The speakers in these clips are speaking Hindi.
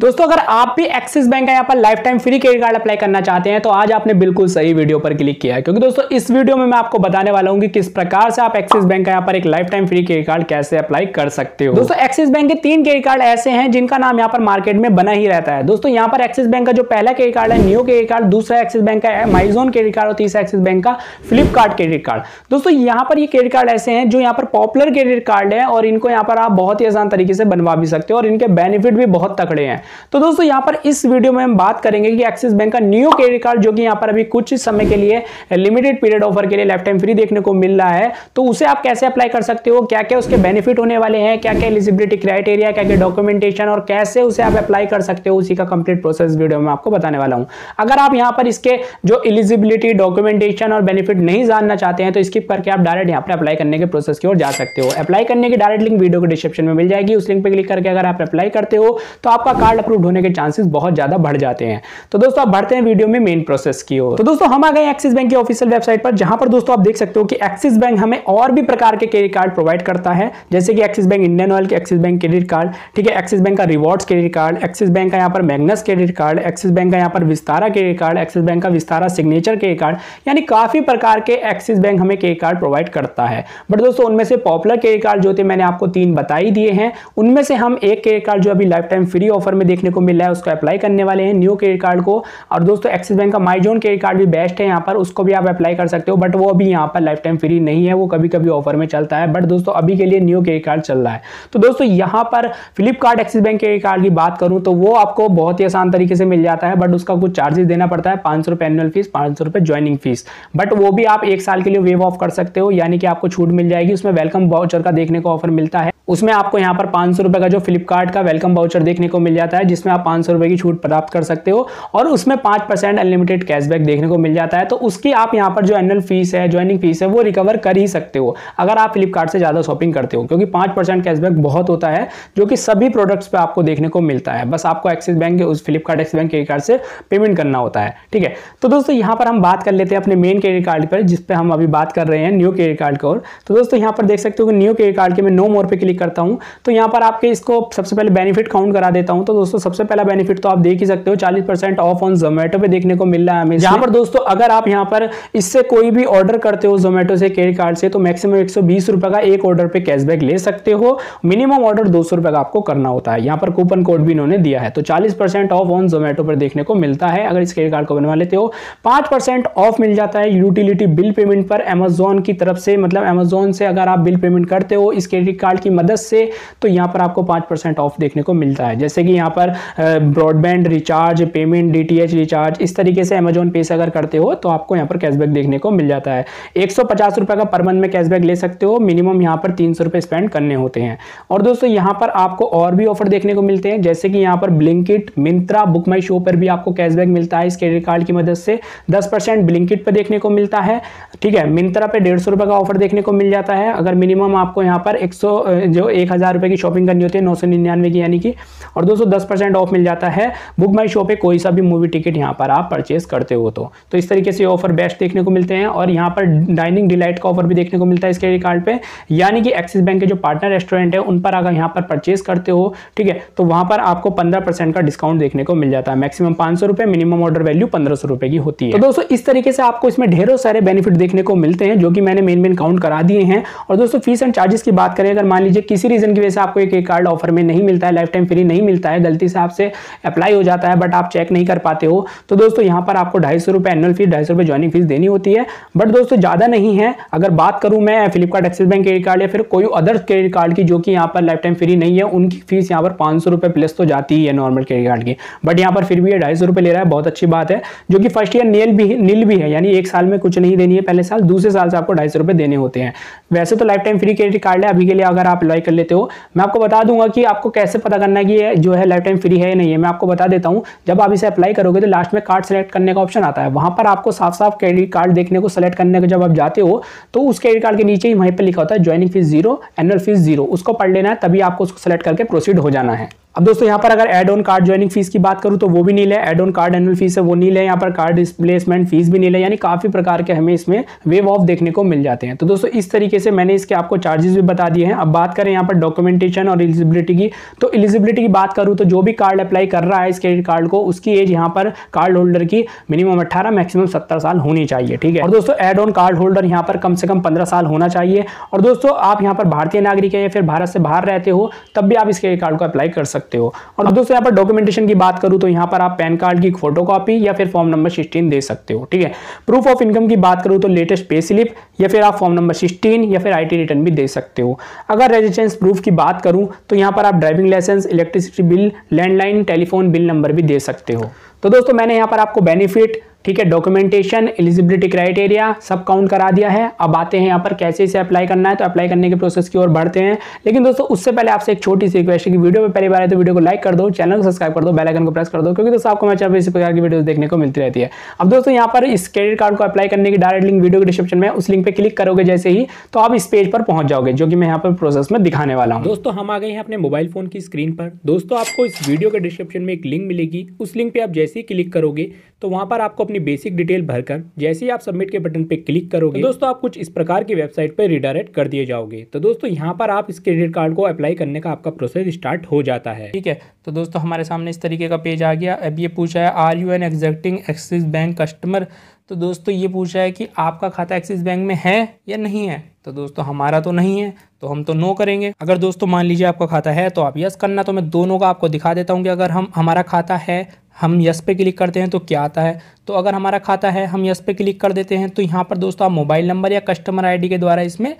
दोस्तों अगर आप भी एक्सिस बैंक का यहाँ पर lifetime free credit card apply करना चाहते हैं तो आज आपने बिल्कुल सही वीडियो पर क्लिक किया है क्योंकि दोस्तों इस वीडियो में मैं आपको बताने वाला हूँ कि किस प्रकार से आप एक्सिस बैंक का यहाँ पर एक lifetime free credit card कैसे अप्लाई कर सकते हो दोस्तों एक्सिस बैंक के तीन क्रेडिट कार्ड ऐसे हैं जिनका नाम यहाँ पर मार्केट में बना ही रहता है दोस्तों यहाँ पर एक्सिस बैंक का जो पहला क्रेडिट कार्ड है न्यू क्रेडिट कार्ड दूसरा एक्सिस बैंक का माइजोन क्रेडिट कार्ड और तीसरा एक्सिस बैंक का फ्लिपकार्ट क्रेडिट कार्ड दोस्तों यहाँ पर ये क्रेडिट कार्ड ऐसे हैं जो यहाँ पर पॉपुलर क्रेडिट कार्ड है और इनको यहाँ पर आप बहुत ही आसान तरीके से बनवा भी सकते हो और इनके बेनिफिट भी बहुत तकड़े हैं तो दोस्तों यहां पर इस वीडियो में हम बात करेंगे कि एक्सिस बैंक का न्यू क्रेडिट कार्ड जो कि यहां पर अभी कुछ समय के लिए लिमिटेड पीरियड ऑफर के लिए लाइफ टाइम फ्री देखने को मिल रहा है तो उसे आप कैसे अप्लाई कर सकते हो क्या क्या उसके बेनिफिट होने वाले हैं क्या क्या एलिजिबिलिटी क्राइटेरिया क्या क्या डॉक्यूमेंटेशन और कैसे उसे आप अप्लाई कर सकते हो उसी का कंप्लीट प्रोसेस वीडियो में आपको बताने वाला हूं अगर आप यहां पर इसके जो एलिजिबिलिटी डॉक्यूमेंटेशन और बेनिफिट नहीं जानना चाहते हैं तो स्किप करके आप डायरेक्ट यहां पर अप्लाई करने के प्रोसेस की ओर जा सकते हो अप्लाई करने की डायरेक्ट लिंक वीडियो को डिस्क्रिप्शन में मिल जाएगी उस लिंक पर क्लिक करके अगर आप अप्लाई करते हो तो आपका कार्ड अप्रूव होने के चांसेस बहुत ज़्यादा बढ़ जाते हैं तो दोस्तों आप बढ़ते हैं वीडियो में मेन प्रोसेस की ओर तो दोस्तों हम आ गए एक्सिस बैंक की ऑफिशियल वेबसाइट पर जहां पर दोस्तों आप देख सकते हो कि एक्सिस बैंक हमें और भी प्रकार के क्रेडिट कार्ड प्रोवाइड करता है जैसे कि एक्सिस बैंक इंडियन ऑयल के एक्सिस बैंक क्रेडिट कार्ड ठीक है एक्सिस बैंक का rewards credit card Axis bank का यहाँ पर Magnus credit card Axis bank का यहाँ पर Vistara credit card Axis bank का विस्तारा सिग्नेचर क्रेडिट कार्ड यानी काफ़ी प्रकार के एक्सिस बैंक हमें क्रेडिट कार्ड प्रोवाइड करता है बट दोस्तों उनमें से पॉपुलर क्रेडिट कार्ड जो थे मैंने आपको तीन बताई दिए हैं उनमें से हम एक क्रेडिट कार्ड जो अभी लाइफ टाइम फ्री ऑफर में देखने को मिल रहा है उसको अप्लाई करने वाले हैं न्यू क्रेडिट कार्ड को और दोस्तों एक्सिस बैंक का माई जोन क्रेडिट कार्ड भी बेस्ट है यहाँ पर उसको भी आप अप्लाई कर सकते हो बट वो अभी यहाँ पर लाइफ टाइम फ्री नहीं है वो कभी कभी ऑफर में चलता है बट दोस्तों अभी के लिए न्यू क्रेडिट कार्ड चल रहा है तो दोस्तों यहाँ पर Flipkart Axis bank credit card की बात करूँ तो वो आपको बहुत ही आसान तरीके से मिल जाता है बट उसका कुछ चार्जेस देना पड़ता है पाँच एनुअल फीस पाँच ज्वाइनिंग फीस बट वो भी आप एक साल के लिए वेव ऑफ कर सकते हो यानी कि आपको छूट मिल जाएगी उसमें वेलकम बाउचर का देखने को ऑफर मिलता है उसमें आपको यहाँ पर पाँच सौ का जो फ्लिपकार्ट का वेलकम बाउचर देखने को मिल जाता है जिसमें आप पाँच सौ की छूट प्राप्त कर सकते हो और उसमें पाँच परसेंट अनलिमिटेड कैशबैक देखने को मिल जाता है तो उसकी आप यहाँ पर जो एनुअल फीस है ज्वाइनिंग फीस है वो रिकवर कर ही सकते हो अगर आप फ्लिपकार्ट से ज़्यादा शॉपिंग करते हो क्योंकि पाँच परसेंट कैशबैक बहुत होता है जो कि सभी प्रोडक्ट्स पर आपको देखने को मिलता है बस आपको एक्सिस बैंक के उस Flipkart Axis bank credit card से पेमेंट करना होता है ठीक है तो दोस्तों यहाँ पर हम बात कर लेते हैं अपने मेन क्रेडिट कार्ड पर जिस पर हम अभी बात कर रहे हैं न्यू क्रेडिट कार्ड का और तो दोस्तों यहाँ पर देख सकते हो कि न्यू क्रेडिट कार्ड के नो मोर पे क्लिक करता हूँ तो यहाँ पर आपके इसको सबसे पहले बेनिफिट काउंट करा देता हूँ तो दोस्तों सबसे पहला बेनिफिट तो आप देख ही सकते हो चालीस ऑफ ऑन जोमेटो पे देखने को मिल रहा है हमें यहाँ पर दोस्तों अगर आप यहाँ पर इससे कोई भी ऑर्डर करते हो जोमेटो से क्रेडिट कार्ड से तो मैक्सिमम एक का एक ऑर्डर पे कैशबैक ले सकते हो मिनिमम ऑर्डर दो का आपको करना होता है यहाँ पर कूपन कोड भी इन्होंने दिया है तो चालीस ऑफ ऑन जोमेटो पर देखने को मिलता है अगर इस क्रेडिट कार्ड को बनवा लेते हो पाँच ऑफ मिल जाता है यूटिलिटी बिल पेमेंट पर अमेजोन की तरफ से मतलब अमेजोन से अगर आप बिल पेमेंट करते हो इस क्रेडिट कार्ड की मदद दस से तो यहाँ पर आपको पाँच परसेंट ऑफ देखने को मिलता है जैसे कि यहाँ पर broadband recharge payment D recharge इस तरीके से अमेजोन पे से अगर करते हो तो आपको यहाँ पर कैशबैक देखने को मिल जाता है एक रुपए का पर मंथ में कैशबैक ले सकते हो मिनिमम यहाँ पर तीन स्पेंड करने होते हैं और दोस्तों यहाँ पर आपको और भी ऑफर देखने को मिलते हैं जैसे कि यहाँ पर Blinkit Myntra Book My Show पर भी आपको कैशबैक मिलता है इस क्रेडिट कार्ड की मदद से दस परसेंट ब्लिंकिट पर देखने को मिलता है ठीक है मिंत्रा पे डेढ़ सौ रुपए का ऑफर देखने को मिल जाता है अगर मिनिमम आपको यहाँ पर एक सौ जो एक हज़ार रुपये की शॉपिंग करनी होती है नौ सौ निन्यानवे की यानी कि और दोस्तों दस परसेंट ऑफ मिल जाता है बुक माई शो पे कोई सा भी मूवी टिकट यहाँ पर आप परचेस करते हो तो तो इस तरीके से ऑफर बेस्ट देखने को मिलते हैं और यहाँ पर डाइनिंग डिलाइट का ऑफर भी देखने को मिलता है इस क्रेडिट कार्ड पर यानी कि एक्सिस बैंक के जो पार्टनर रेस्टोरेंट है उन पर अगर यहाँ पर परचेस करते हो ठीक है तो वहाँ पर आपको पंद्रह का डिस्काउंट देखने को मिल जाता है मैक्सिमम पाँच मिनिमम ऑर्डर वैल्यू पंद्रह की होती है तो, तो दोस्तों इस तरीके से आपको इसमें ढेरों सारे बेनिफिट देखने को मिलते हैं जो कि मैंने मेन मेन काउंट करा दिए हैं और दोस्तों फीस एंड चार्जेस की बात करें अगर मान लीजिए लीजिए किसी रीज़न की वजह से आपको एक एक कार्ड ऑफर में नहीं मिलता है लाइफ टाइम फ्री नहीं मिलता है गलती से आपसे अप्लाई हो जाता है बट आप चेक नहीं कर पाते हो तो दोस्तों यहाँ पर आपको ढाई सौ रुपये एनुअल फीस ढाई सौ रुपये ज्वाइनिंग फीस देनी होती है बट दोस्तों ज़्यादा नहीं है अगर बात करूँ मैं Flipkart Axis bank credit card या फिर कोई अदर क्रेडिट कार्ड की जो कि यहाँ पर लाइफ टाइम फ्री नहीं है उनकी फीस यहाँ पर पाँच सौ रुपये प्लस तो जाती है नॉर्मल क्रेडिट कार्ड की बट यहाँ पर फिर भी ये ढाई सौ रुपये ले रहा है बहुत अच्छी बात है जो कि फर्स्ट ईयर नील भी नील भी है यानी एक साल में कुछ नहीं देनी है पहले साल दूसरे साल से आपको ढाई सौ रुपये देने होते हैं वैसे तो lifetime free credit card है अभी के लिए अगर आप अप्लाई कर लेते हो मैं आपको बता दूंगा कि आपको कैसे पता करना है कि ये जो है लाइफ टाइम फ्री है या नहीं है मैं आपको बता देता हूँ जब आप इसे अप्लाई करोगे तो लास्ट में कार्ड सेलेक्ट करने का ऑप्शन आता है वहाँ पर आपको साफ साफ क्रेडिट कार्ड देखने को सेलेक्ट करने को जब आप जाते हो तो उस क्रेडिट कार्ड के नीचे ही वहीं पर लिखा होता है joining fee zero annual fee zero उसको पढ़ लेना है तभी आपको उसको सेलेक्ट करके प्रोसीड हो जाना है अब दोस्तों यहाँ पर अगर add on card joining fee की बात करूँ तो वो भी नील है add on card annual fees है वो नील है यहाँ पर कार्ड डिस्प्लेसमेंट फीस भी नील है यानी काफ़ी प्रकार के हमें इसमें वेव ऑफ देखने को मिल जाते हैं तो दोस्तों इस तरीके से मैंने इसके आपको चार्जेस भी बता दिए हैं अब बात करें यहाँ पर डॉक्यूमेंटेशन और एलिजिबिलिटी की तो एलिजिबिलिटी की बात करूँ तो जो भी कार्ड अप्लाई कर रहा है इस क्रेडिट कार्ड को उसकी एज यहाँ पर कार्ड होल्डर की मिनिमम अट्ठारह मैक्सिमम सत्तर साल होनी चाहिए ठीक है और दोस्तों एड ऑन कार्ड होल्डर यहाँ पर कम से कम पंद्रह साल होना चाहिए और दोस्तों आप यहाँ पर भारतीय नागरिक है या फिर भारत से बाहर रहते हो तब भी आप इस क्रेडिट कार्ड को अप्लाई कर सकते सकते हो और दोस्तों यहाँ पर डॉक्यूमेंटेशन की बात करूँ तो यहाँ पर आप पैन कार्ड की फोटो या फिर फॉर्म नंबर सिक्सटीन दे सकते हो ठीक है प्रूफ ऑफ इनकम की बात करूँ तो लेटेस्ट पे स्लिप या फिर आप फॉर्म नंबर सिक्सटीन या फिर आई रिटर्न भी दे सकते हो अगर रेजिडेंस प्रूफ की बात करूँ तो यहाँ पर आप driving licence electricity bill landline telephone bill number भी दे सकते हो तो दोस्तों मैंने यहाँ पर आपको बेनिफिट ठीक है डॉक्यूमेंटेशन एलिजिबिलिटी क्राइटेरिया सब काउंट करा दिया है अब आते हैं यहाँ पर कैसे इसे अप्लाई करना है तो अप्लाई करने के प्रोसेस की ओर बढ़ते हैं लेकिन दोस्तों उससे पहले आपसे एक छोटी सी रिक्वेस्ट है कि वीडियो में पहली बार है तो वीडियो को लाइक कर दो चैनल को सब्सक्राइब कर दो बेलाइकन को प्रेस कर दो क्योंकि दोस्तों आपको मैं चैनल इसी प्रकार की वीडियो देखने को मिलती रहती है अब दोस्तों यहाँ पर इस क्रेडिट कार्ड को अप्लाई करने की डायरेक्ट लिंक वीडियो के डिस्क्रिप्शन में उस लिंक पर क्लिक करोगे जैसे ही तो आप इस पेज पर पहुंच जाओगे जो कि मैं यहाँ पर प्रोसेस में दिखाने वाला हूँ दोस्तों हम आ गए हैं अपने मोबाइल फोन की स्क्रीन पर दोस्तों आपको इस वीडियो के डिस्क्रिप्शन में एक लिंक मिलेगी उस लिंक पर आप जैसे ही क्लिक करोगे तो वहाँ पर आपको अपनी बेसिक डिटेल भरकर जैसे ही आप सबमिट के बटन पर क्लिक करोगे तो दोस्तों आप कुछ इस प्रकार की वेबसाइट पर रिडायरेक्ट कर दिए जाओगे तो दोस्तों यहाँ पर आप इस क्रेडिट कार्ड को अप्लाई करने का आपका प्रोसेस स्टार्ट हो जाता है ठीक है तो दोस्तों हमारे सामने इस तरीके का पेज आ गया अब ये पूछा है are you an existing Axis bank customer तो दोस्तों ये पूछा है कि आपका खाता एक्सिस बैंक में है या नहीं है तो दोस्तों हमारा तो नहीं है तो हम तो नो करेंगे अगर दोस्तों मान लीजिए आपका खाता है तो आप यस करना तो मैं दोनों का आपको दिखा देता हूँ कि अगर हम हमारा खाता है हम यस पे क्लिक करते हैं तो क्या आता है तो अगर हमारा खाता है हम यस पे क्लिक कर देते हैं तो यहाँ पर दोस्तों आप मोबाइल नंबर या कस्टमर आईडी के द्वारा इसमें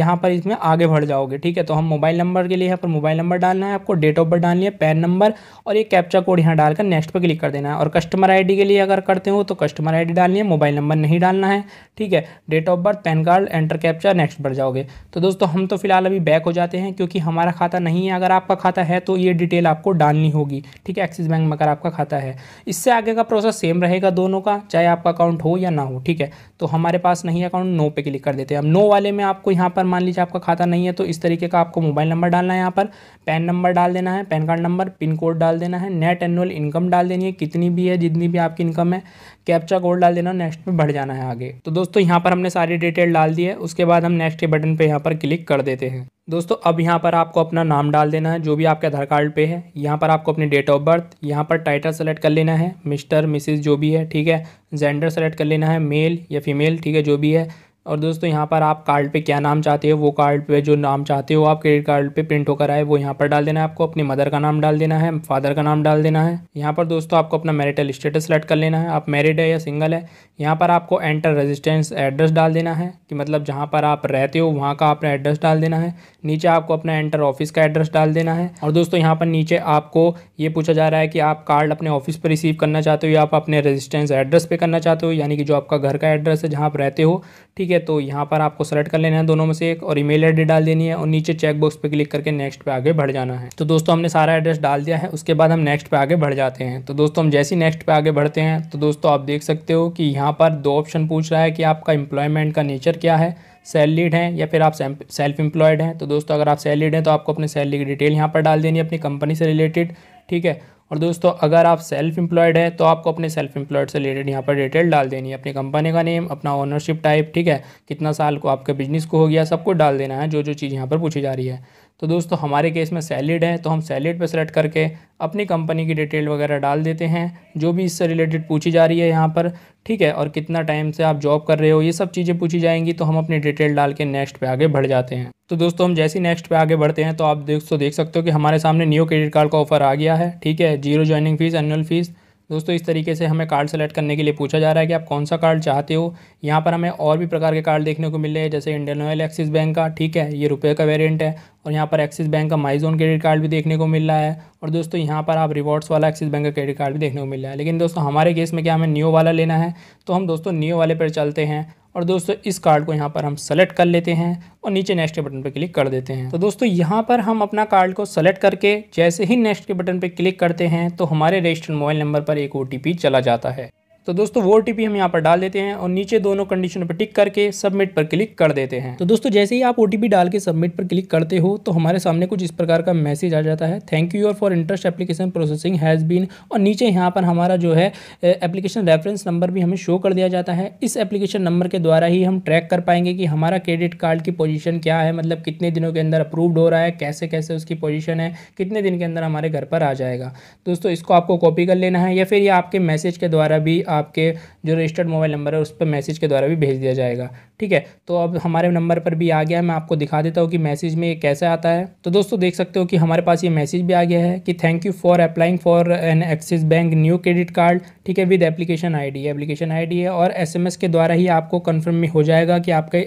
यहाँ पर इसमें आगे बढ़ जाओगे ठीक है तो हम मोबाइल नंबर के लिए यहाँ पर मोबाइल नंबर डालना है आपको डेट ऑफ बर्थ डालनी है पैन नंबर और ये कैप्चा कोड यहाँ डालकर नेक्स्ट पर क्लिक कर देना है और कस्टमर आई के लिए अगर करते हो तो कस्टमर आई डालनी है मोबाइल नंबर नहीं डालना है ठीक है date of birth PAN card enter captcha next बढ़ जाओगे तो दोस्तों हम तो फिलहाल अभी बैक हो जाते हैं क्योंकि हमारा खाता नहीं है अगर आपका खाता है तो ये डिटेल आपको डालनी होगी ठीक है एक्सिस बैंक में अगर आपका खाता है है इससे आगे का प्रोसेस सेम रहेगा दोनों का चाहे आपका अकाउंट हो या ना हो ठीक है तो हमारे पास नहीं अकाउंट नो पे क्लिक कर देते हैं अब नो वाले में आपको यहाँ पर मान लीजिए आपका खाता नहीं है तो इस तरीके का आपको मोबाइल नंबर डालना है यहाँ पर पैन नंबर डाल देना है PAN card number PIN code डाल देना है नेट एनुअल इनकम डाल देनी है कितनी भी है जितनी भी आपकी इनकम है कैप्चा कोड डाल देना नेक्स्ट में बढ़ जाना है आगे तो दोस्तों यहाँ पर हमने सारी डिटेल डाल दी है उसके बाद हम नेक्स्ट के बटन पर यहाँ पर क्लिक कर देते हैं दोस्तों अब यहाँ पर आपको अपना नाम डाल देना है जो भी आपके आधार कार्ड पे है यहाँ पर आपको अपनी डेट ऑफ बर्थ यहाँ पर टाइटल सेलेक्ट कर लेना है मिस्टर मिसिस जो भी है ठीक है जेंडर सेलेक्ट कर लेना है मेल या फीमेल ठीक है जो भी है और दोस्तों यहाँ पर आप कार्ड पे क्या नाम चाहते हो वो कार्ड पे जो नाम चाहते हो आप क्रेडिट कार्ड पे प्रिंट होकर आए वो यहाँ पर डाल देना है आपको अपनी मदर का नाम डाल देना है फादर का नाम डाल देना है यहाँ पर दोस्तों आपको अपना मैरिटल स्टेटस सेलेक्ट कर लेना है आप मैरिड है या सिंगल है यहाँ पर आपको एंटर रजिस्टेंस एड्रेस डाल देना है कि मतलब जहाँ पर आप रहते हो वहाँ का आपने एड्रेस डाल देना है नीचे आपको अपना एंटर ऑफिस का एड्रेस डाल देना है और दोस्तों यहाँ पर नीचे आपको ये पूछा जा रहा है कि आप कार्ड अपने ऑफिस पर रिसीव करना चाहते हो या आप अपने रजिस्टेंस एड्रेस पर करना चाहते हो यानी कि जो आपका घर का एड्रेस है जहाँ आप रहते हो ठीक है है तो यहाँ पर आपको सेलेक्ट कर लेना है दोनों में से एक और ईमेल आईडी डाल देनी है और नीचे चेक बॉक्स पे क्लिक करके नेक्स्ट पे आगे बढ़ जाना है तो दोस्तों हमने सारा एड्रेस डाल दिया है उसके बाद हम नेक्स्ट पे आगे बढ़ जाते हैं तो दोस्तों हम जैसे ही नेक्स्ट पे आगे बढ़ते हैं तो दोस्तों आप देख सकते हो कि यहाँ पर दो ऑप्शन पूछ रहा है कि आपका एम्प्लॉयमेंट का नेचर क्या है सैलरीड हैं या फिर आप सेल्फ एम्प्लॉयड हैं तो दोस्तों अगर आप सैलरीड हैं तो आपको अपने सैलरी की डिटेल यहाँ पर डाल देनी है अपनी कंपनी से रिलेटेड ठीक है और दोस्तों अगर आप सेल्फ एम्प्लॉयड है तो आपको अपने सेल्फ एम्प्लॉयड से रिलेटेड यहाँ पर डिटेल डाल देनी है अपनी कंपनी का नेम अपना ओनरशिप टाइप ठीक है कितना साल को आपके बिजनेस को हो गया सबको डाल देना है जो जो चीज़ यहाँ पर पूछी जा रही है तो दोस्तों हमारे केस में सैलिड है तो हम सैलिड पर सेलेक्ट करके अपनी कंपनी की डिटेल वगैरह डाल देते हैं जो भी इससे रिलेटेड पूछी जा रही है यहाँ पर ठीक है और कितना टाइम से आप जॉब कर रहे हो ये सब चीज़ें पूछी जाएंगी तो हम अपनी डिटेल डाल के नेक्स्ट पे आगे बढ़ जाते हैं तो दोस्तों हम जैसे ही नेक्स्ट पे आगे बढ़ते हैं तो आप दोस्तों देख सकते हो कि हमारे सामने न्यू क्रेडिट कार्ड का ऑफर आ गया है ठीक है zero joining fee annual fee दोस्तों इस तरीके से हमें कार्ड सेलेक्ट करने के लिए पूछा जा रहा है कि आप कौन सा कार्ड चाहते हो यहाँ पर हमें और भी प्रकार के कार्ड देखने को मिल रहे हैं जैसे इंडियन ऑयल एक्सिस बैंक का ठीक है ये रुपये का वेरियंट है और यहाँ पर एक्सिस बैंक का माइजोन क्रेडिट कार्ड भी देखने को मिल रहा है और दोस्तों यहाँ पर आप रिवॉर्ड्स वाला एक्सिस बैंक का क्रेडिट कार्ड भी देखने को मिल रहा है लेकिन दोस्तों हमारे केस में क्या हमें न्यू वाला लेना है तो हम दोस्तों न्यू वाले पर चलते हैं और दोस्तों इस कार्ड को यहाँ पर हम सेलेक्ट कर लेते हैं और नीचे नेक्स्ट के बटन पर क्लिक कर देते हैं तो दोस्तों यहाँ पर हम अपना कार्ड को सेलेक्ट करके जैसे ही नेक्स्ट के बटन पर क्लिक करते हैं तो हमारे रजिस्टर्ड मोबाइल नंबर पर एक ओ चला जाता है तो दोस्तों वो टी हम यहाँ पर डाल देते हैं और नीचे दोनों कंडीशन पर टिक करके सबमिट पर क्लिक कर देते हैं तो दोस्तों जैसे ही आप ओ डाल के सबमिट पर क्लिक करते हो तो हमारे सामने कुछ इस प्रकार का मैसेज आ जाता है thank you your for interest application processing has been और नीचे यहाँ पर हमारा जो है एप्लीकेशन रेफरेंस नंबर भी हमें शो कर दिया जाता है इस एप्लीकेशन नंबर के द्वारा ही हम ट्रैक कर पाएंगे कि हमारा क्रेडिट कार्ड की पोजिशन क्या है मतलब कितने दिनों के अंदर अप्रूव्ड हो रहा है कैसे कैसे उसकी पोजिशन है कितने दिन के अंदर हमारे घर पर आ जाएगा दोस्तों इसको आपको कॉपी कर लेना है या फिर ये आपके मैसेज के द्वारा भी आपके जो रजिस्टर्ड मोबाइल नंबर है उस पर मैसेज के द्वारा भी भेज दिया जाएगा ठीक है तो अब हमारे नंबर पर भी आ गया है मैं आपको दिखा देता हूँ कि मैसेज में ये कैसे आता है तो दोस्तों देख सकते हो कि हमारे पास ये मैसेज भी आ गया है कि thank you for applying for an Axis bank new credit card ठीक है with application ID application ID है और एस के द्वारा ही आपको कन्फर्म हो जाएगा कि आपके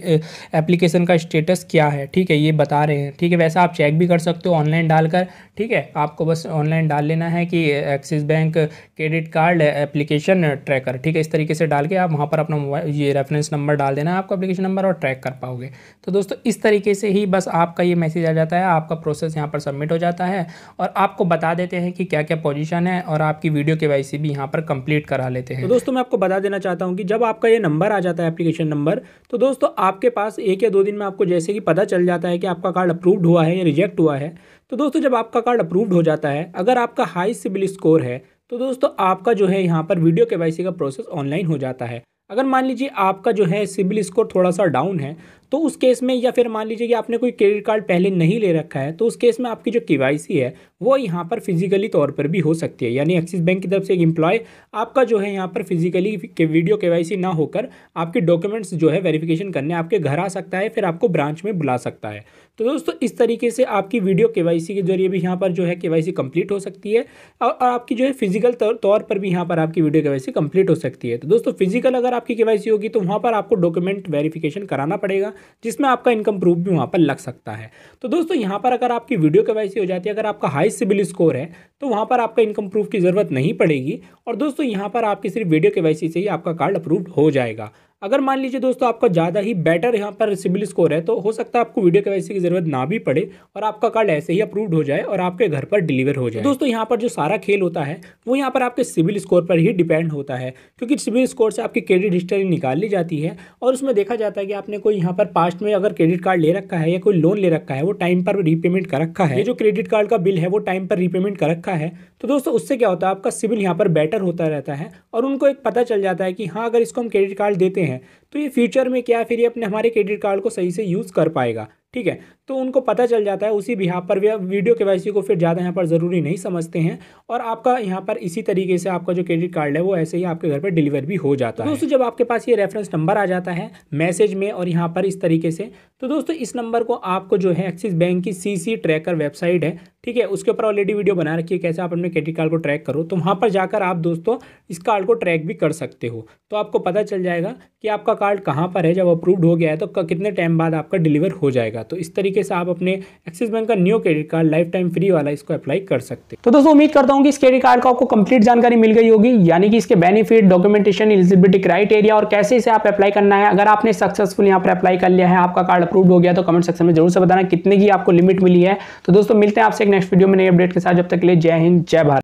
एप्लीकेशन का स्टेटस क्या है ठीक है ये बता रहे हैं ठीक है वैसा आप चेक भी कर सकते हो ऑनलाइन डालकर ठीक है आपको बस ऑनलाइन डाल लेना है कि Axis bank credit card application track tracker ठीक है इस तरीके से डाल के आप वहाँ पर अपना मोबाइल ये रेफरेंस नंबर डाल देना आपका एप्लीकेशन नंबर और ट्रैक कर पाओगे तो दोस्तों इस तरीके से ही बस आपका ये मैसेज आ जाता है आपका प्रोसेस यहाँ पर सबमिट हो जाता है और आपको बता देते हैं कि क्या क्या पोजिशन है और आपकी वीडियो के वाई भी यहाँ पर कंप्लीट करा लेते हैं तो दोस्तों मैं आपको बता देना चाहता हूँ कि जब आपका ये नंबर आ जाता है एप्लीकेशन नंबर तो दोस्तों आपके पास एक या दो दिन में आपको जैसे कि पता चल जाता है कि आपका कार्ड अप्रूव्ड हुआ है या रिजेक्ट हुआ है तो दोस्तों जब आपका कार्ड अप्रूव्ड हो जाता है अगर आपका हाई सिबिल स्कोर है तो दोस्तों आपका जो है यहाँ पर वीडियो के का प्रोसेस ऑनलाइन हो जाता है अगर मान लीजिए आपका जो है सिबिल स्कोर थोड़ा सा डाउन है तो उस केस में या फिर मान लीजिए कि आपने कोई क्रेडिट कार्ड पहले नहीं ले रखा है तो उस केस में आपकी जो के है वो यहाँ पर फिजिकली तौर पर भी हो सकती है यानी एक्सिस बैंक की तरफ से एक एम्प्लॉय आपका जो है यहाँ पर फिजिकली के वीडियो के ना होकर आपके डॉक्यूमेंट्स जो है वेरिफिकेशन करने आपके घर आ सकता है फिर आपको ब्रांच में बुला सकता है तो दोस्तों इस तरीके से आपकी वीडियो के के जरिए भी यहाँ पर जो है के कंप्लीट हो सकती है और आपकी जो है फिजिकल तौर पर भी यहाँ पर आपकी वीडियो के वाई हो सकती है तो दोस्तों फिजिकल अगर आपकी के होगी तो वहाँ पर आपको डॉक्यूमेंट वेरीफिकेशन कराना पड़ेगा जिसमें आपका इनकम प्रूफ भी वहाँ पर लग सकता है तो दोस्तों यहाँ पर अगर आपकी वीडियो के हो जाती है अगर आपका हाई सिबिल स्कोर है तो वहाँ पर आपका इनकम प्रूफ की ज़रूरत नहीं पड़ेगी और दोस्तों यहाँ पर आपकी सिर्फ वीडियो के से ही आपका कार्ड अप्रूव हो जाएगा अगर मान लीजिए दोस्तों आपका ज़्यादा ही बेटर यहाँ पर सिबिल स्कोर है तो हो सकता है आपको वीडियो के की ज़रूरत ना भी पड़े और आपका कार्ड ऐसे ही अप्रूव्ड हो जाए और आपके घर पर डिलीवर हो जाए दोस्तों यहाँ पर जो सारा खेल होता है वो यहाँ पर आपके सिबिल स्कोर पर ही डिपेंड होता है क्योंकि सिबिल स्कोर से आपकी क्रेडिट हिस्ट्री निकाल ली जाती है और उसमें देखा जाता है कि आपने कोई यहाँ पर पास्ट में अगर क्रेडिट कार्ड ले रखा है या कोई लोन ले रखा है वो टाइम पर रीपेमेंट कर रखा है जो क्रेडिट कार्ड का बिल है वो टाइम पर रीपेमेंट कर रखा है तो दोस्तों उससे क्या होता है आपका सिविल यहाँ पर बेटर होता रहता है और उनको एक पता चल जाता है कि हाँ अगर इसको हम क्रेडिट कार्ड देते हैं तो ये फ्यूचर में क्या फिर ये अपने हमारे क्रेडिट कार्ड को सही से यूज़ कर पाएगा ठीक है तो उनको पता चल जाता है उसी भी यहाँ पर वीडियो के वैसी को फिर ज़्यादा यहाँ पर ज़रूरी नहीं समझते हैं और आपका यहाँ पर इसी तरीके से आपका जो क्रेडिट कार्ड है वो ऐसे ही आपके घर पर डिलीवर भी हो जाता है दोस्तों जब आपके पास ये रेफरेंस नंबर आ जाता है मैसेज में और यहाँ पर इस तरीके से तो दोस्तों इस नंबर को आपको जो है एक्सिस बैंक की सी ट्रैकर वेबसाइट है ठीक है उसके ऊपर ऑलरेडी वीडियो बना रखी है कैसे आप अपने क्रेडिट कार्ड को ट्रैक करो तो वहाँ पर जाकर आप दोस्तों इस कार्ड को ट्रैक भी कर सकते हो तो आपको पता चल जाएगा कि आपका कार्ड कहाँ पर है जब अप्रूव्ड हो गया है तो कितने टाइम बाद आपका डिलीवर हो जाएगा तो इस तरीके तरीके से आप अपने एक्सिस बैंक का new credit card lifetime free वाला इसको अप्लाई कर सकते हैं तो दोस्तों उम्मीद करता हूँ कि इस क्रेडिट कार्ड का आपको कंप्लीट जानकारी मिल गई होगी यानी कि इसके बेनिफिट डॉक्यूमेंटेशन एलिजिबिलिटी क्राइटेरिया और कैसे इसे आप अप्लाई करना है अगर आपने सक्सेसफुल यहाँ पर अप्लाई कर लिया है आपका कार्ड अप्रूव हो गया तो कमेंट सेक्शन में जरूर से बताना कितने की आपको लिमिट मिली है तो दोस्तों मिलते हैं आपसे एक नेक्स्ट वीडियो में नई अपडेट के साथ जब तक के लिए जय हिंद जय भारत